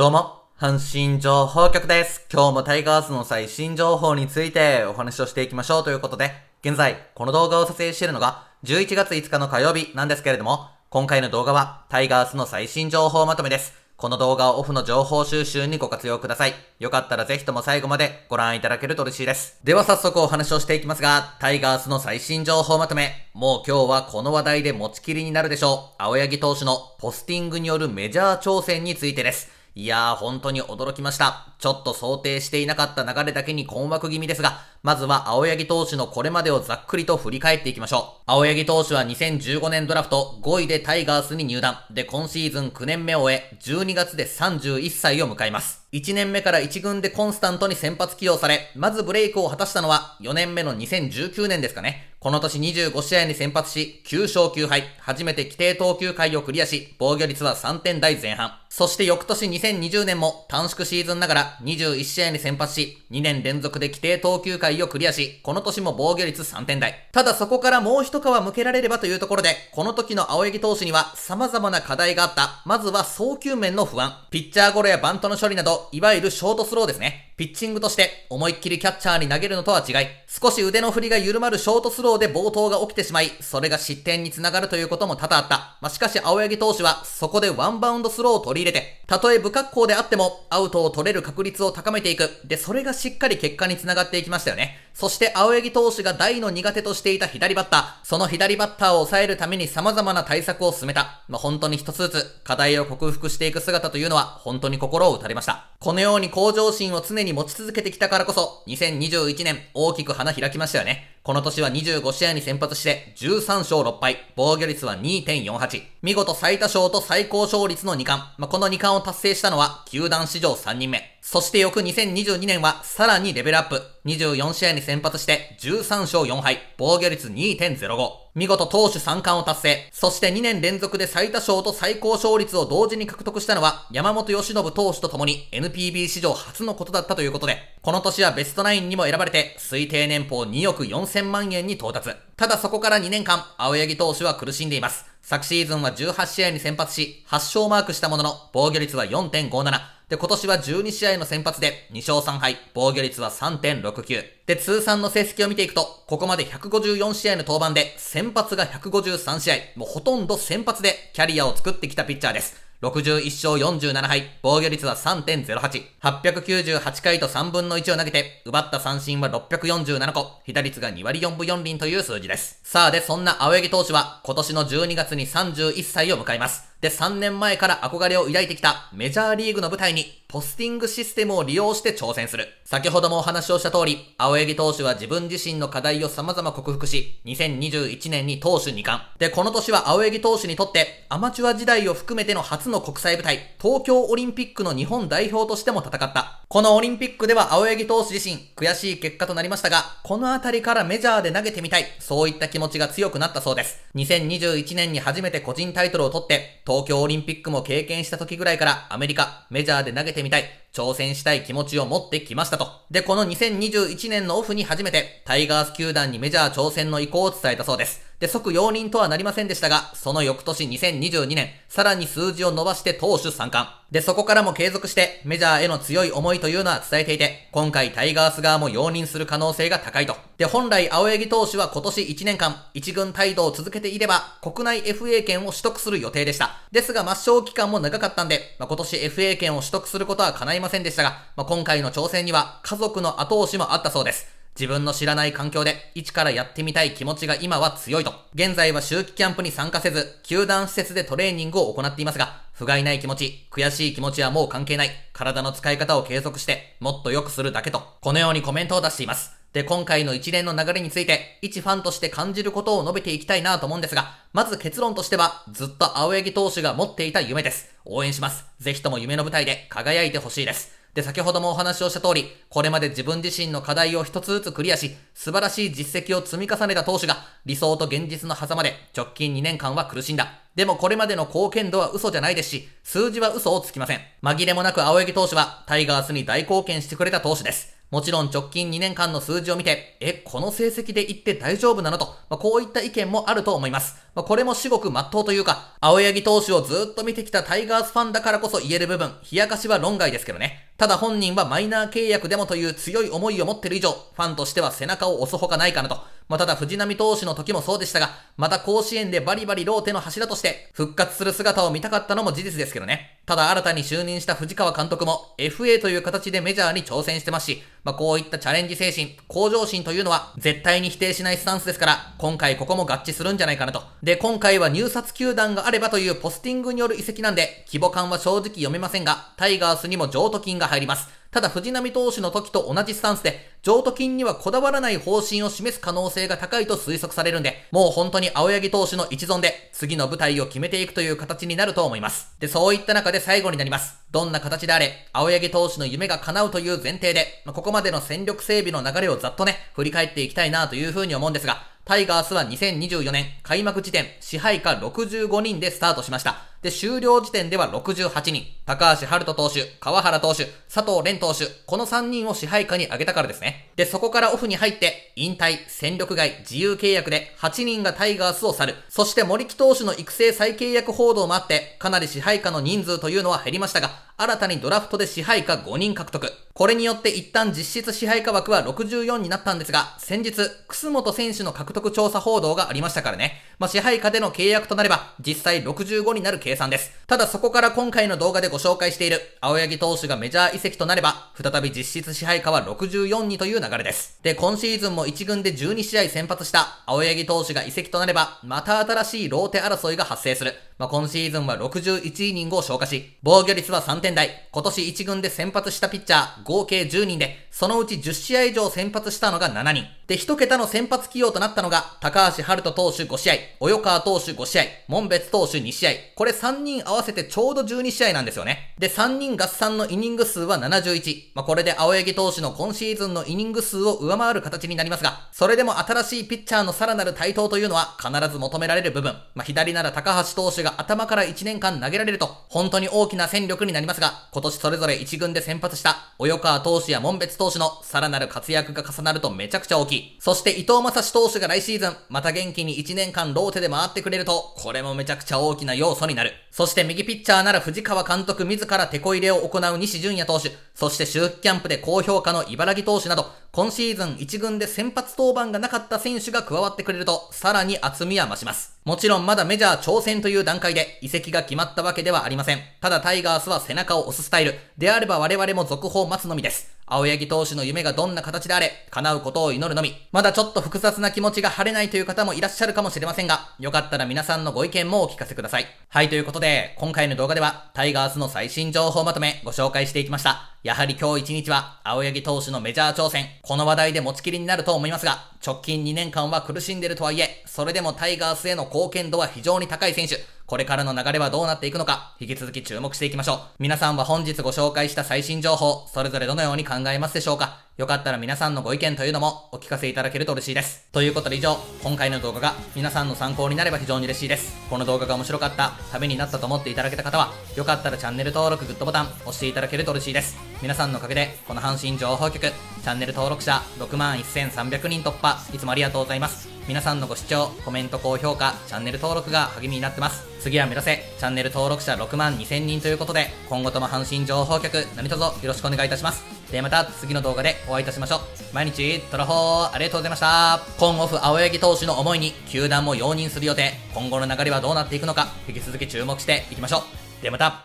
どうも、阪神情報局です。今日もタイガースの最新情報についてお話をしていきましょうということで、現在、この動画を撮影しているのが11月5日の火曜日なんですけれども、今回の動画はタイガースの最新情報まとめです。この動画をオフの情報収集にご活用ください。よかったらぜひとも最後までご覧いただけると嬉しいです。では早速お話をしていきますが、タイガースの最新情報まとめ。もう今日はこの話題で持ちきりになるでしょう。青柳投手のポスティングによるメジャー挑戦についてです。いやー、本当に驚きました。ちょっと想定していなかった流れだけに困惑気味ですが、まずは青柳投手のこれまでをざっくりと振り返っていきましょう。青柳投手は2015年ドラフト5位でタイガースに入団。で、今シーズン9年目を終え、12月で31歳を迎えます。1年目から1軍でコンスタントに先発起用され、まずブレイクを果たしたのは4年目の2019年ですかね。この年25試合に先発し、9勝9敗、初めて規定投球回をクリアし、防御率は3点台前半。そして翌年2020年も短縮シーズンながら21試合に先発し、2年連続で規定投球回をクリアし、この年も防御率3点台。ただそこからもう一皮向けられればというところで、この時の青柳投手には様々な課題があった。まずは送球面の不安。ピッチャーゴロやバントの処理など、いわゆるショートスローですね。ピッチングとして思いっきりキャッチャーに投げるのとは違い、少し腕の振りが緩まるショートスローで暴投が起きてしまい、それが失点につながるということも多々あった。まあ、しかし青柳投手はそこでワンバウンドスローを取り入れて、たとえ不格好であってもアウトを取れる確率を高めていく。で、それがしっかり結果につながっていきましたよね。そして青柳投手が大の苦手としていた左バッター、その左バッターを抑えるために様々な対策を進めた。まあ、本当に一つずつ課題を克服していく姿というのは本当に心を打たれました。このように向上心を常にに持ち続けてきたからこそ、2021年大きく花開きましたよね。この年は25試合に先発して13勝6敗、防御率は2.48。見事最多勝と最高勝率の2冠。まあ、この2冠を達成したのは球団史上3人目。そして翌2022年はさらにレベルアップ。24試合に先発して13勝4敗、防御率2.05。見事投手三冠を達成。そして2年連続で最多勝と最高勝率を同時に獲得したのは、山本義信投手と共に NPB 史上初のことだったということで、この年はベストナインにも選ばれて、推定年俸2億4000万円に到達。ただそこから2年間、青柳投手は苦しんでいます。昨シーズンは18試合に先発し、8勝マークしたものの、防御率は4.57。で、今年は12試合の先発で、2勝3敗、防御率は3.69。で、通算の成績を見ていくと、ここまで154試合の登板で、先発が153試合、もうほとんど先発でキャリアを作ってきたピッチャーです。61勝47敗、防御率は3.08、898回と3分の1を投げて、奪った三振は647個、被打率が2割4分4厘という数字です。さあで、そんな青柳投手は、今年の12月に31歳を迎えます。で、3年前から憧れを抱いてきたメジャーリーグの舞台にポスティングシステムを利用して挑戦する。先ほどもお話をした通り、青柳投手は自分自身の課題を様々克服し、2021年に投手2冠。で、この年は青柳投手にとってアマチュア時代を含めての初の国際舞台、東京オリンピックの日本代表としても戦った。このオリンピックでは青柳投手自身、悔しい結果となりましたが、このあたりからメジャーで投げてみたい、そういった気持ちが強くなったそうです。2021年に初めて個人タイトルを取って、東京オリンピックも経験した時ぐらいからアメリカ、メジャーで投げてみたい。挑戦したい気持ちを持ってきましたと。で、この2021年のオフに初めて、タイガース球団にメジャー挑戦の意向を伝えたそうです。で、即容認とはなりませんでしたが、その翌年2022年、さらに数字を伸ばして投手参観。で、そこからも継続して、メジャーへの強い思いというのは伝えていて、今回タイガース側も容認する可能性が高いと。で、本来青柳投手は今年1年間、1軍態度を続けていれば、国内 FA 権を取得する予定でした。ですが、抹消期間も長かったんで、まあ、今年 FA 権を取得することは叶いいませんでしたが、まあ、今回の挑戦には家族の後押しもあったそうです。自分の知らない環境で一からやってみたい気持ちが今は強いと。現在は周期キャンプに参加せず、球団施設でトレーニングを行っていますが、不甲斐ない気持ち、悔しい気持ちはもう関係ない。体の使い方を継続して、もっと良くするだけと、このようにコメントを出しています。で、今回の一連の流れについて、一ファンとして感じることを述べていきたいなと思うんですが、まず結論としては、ずっと青柳投手が持っていた夢です。応援します。ぜひとも夢の舞台で輝いてほしいです。で、先ほどもお話をした通り、これまで自分自身の課題を一つずつクリアし、素晴らしい実績を積み重ねた投手が、理想と現実の狭間で直近2年間は苦しんだ。でもこれまでの貢献度は嘘じゃないですし、数字は嘘をつきません。紛れもなく青柳投手は、タイガースに大貢献してくれた投手です。もちろん直近2年間の数字を見て、え、この成績で行って大丈夫なのと、まあ、こういった意見もあると思います。まあ、これも至極真っ当というか、青柳投手をずっと見てきたタイガースファンだからこそ言える部分、冷やかしは論外ですけどね。ただ本人はマイナー契約でもという強い思いを持ってる以上、ファンとしては背中を押すほかないかなと。まあ、ただ藤波投手の時もそうでしたが、また甲子園でバリバリローテの柱として復活する姿を見たかったのも事実ですけどね。ただ新たに就任した藤川監督も FA という形でメジャーに挑戦してますし、まあ、こういったチャレンジ精神、向上心というのは絶対に否定しないスタンスですから、今回ここも合致するんじゃないかなと。で、今回は入札球団があればというポスティングによる移籍なんで、規模感は正直読めませんが、タイガースにも譲渡金が入ります。ただ藤波投手の時と同じスタンスで、譲渡金にはこだわらない方針を示す可能性が高いと推測されるんで、もう本当に青柳投手の一存で、次の舞台を決めていくという形になると思います。で、そういった中で最後になります。どんな形であれ、青柳投手の夢が叶うという前提で、まあ、ここまでの戦力整備の流れをざっとね、振り返っていきたいなというふうに思うんですが、タイガースは2024年開幕時点、支配下65人でスタートしました。で、終了時点では68人。高橋春人投手、川原投手、佐藤蓮投手、この3人を支配下に挙げたからですね。で、そこからオフに入って、引退、戦力外、自由契約で8人がタイガースを去る。そして森木投手の育成再契約報道もあって、かなり支配下の人数というのは減りましたが、新たにドラフトで支配下5人獲得。これによって一旦実質支配下枠は64になったんですが、先日、楠本選手の獲得調査報道がありましたからね。まあ、支配下での契約となれば、実際65になる計算です。ただそこから今回の動画でご紹介している、青柳投手がメジャー移籍となれば、再び実質支配下は64にという流れです。で、今シーズンも1軍で12試合先発した青柳投手が移籍となれば、また新しいローテ争いが発生する。まあ、今シーズンは61イニングを消化し、防御率は3点台、今年1軍で先発したピッチャー合計10人で、そのうち10試合以上先発したのが7人。で、一桁の先発起用となったのが、高橋春人投手5試合、及川投手5試合、門別投手2試合、これ3人合わせてちょうど12試合なんですよね。で、3人合算のイニング数は71。まあ、これで青柳投手の今シーズンのイニング数を上回る形になりますが、それでも新しいピッチャーのさらなる台頭というのは必ず求められる部分。まあ、左なら高橋投手が頭から1年間投げられると、本当に大きな戦力になりますが、今年それぞれ1軍で先発した、及川投手や門別投手のさらなる活躍が重なるとめちゃくちゃ大きい。そして伊藤正史投手が来シーズン、また元気に1年間ローテで回ってくれると、これもめちゃくちゃ大きな要素になる。そして右ピッチャーなら藤川監督自ら手こ入れを行う西純也投手、そして秋季キャンプで高評価の茨城投手など、今シーズン1軍で先発登板がなかった選手が加わってくれると、さらに厚みは増します。もちろんまだメジャー挑戦という段階で移籍が決まったわけではありません。ただタイガースは背中を押すスタイル。であれば我々も続報待つのみです。青柳投手の夢がどんな形であれ、叶うことを祈るのみ。まだちょっと複雑な気持ちが晴れないという方もいらっしゃるかもしれませんが、よかったら皆さんのご意見もお聞かせください。はい、ということで、今回の動画では、タイガースの最新情報まとめご紹介していきました。やはり今日一日は、青柳投手のメジャー挑戦、この話題で持ちきりになると思いますが、直近2年間は苦しんでるとはいえ、それでもタイガースへの貢献度は非常に高い選手、これからの流れはどうなっていくのか、引き続き注目していきましょう。皆さんは本日ご紹介した最新情報、それぞれどのように考えますでしょうかよかったら皆さんのご意見というのもお聞かせいただけると嬉しいです。ということで以上、今回の動画が皆さんの参考になれば非常に嬉しいです。この動画が面白かった、ためになったと思っていただけた方は、よかったらチャンネル登録、グッドボタン押していただけると嬉しいです。皆さんのおかげで、この阪神情報局、チャンネル登録者6万1300人突破、いつもありがとうございます。皆さんのご視聴、コメント、高評価、チャンネル登録が励みになってます。次は目指せ、チャンネル登録者6万2000人ということで、今後とも阪神情報局、何卒よろしくお願いいたします。ではまた次の動画でお会いいたしましょう。毎日、トラホー、ありがとうございました。今オフ、青柳投手の思いに、球団も容認する予定、今後の流れはどうなっていくのか、引き続き注目していきましょう。ではまた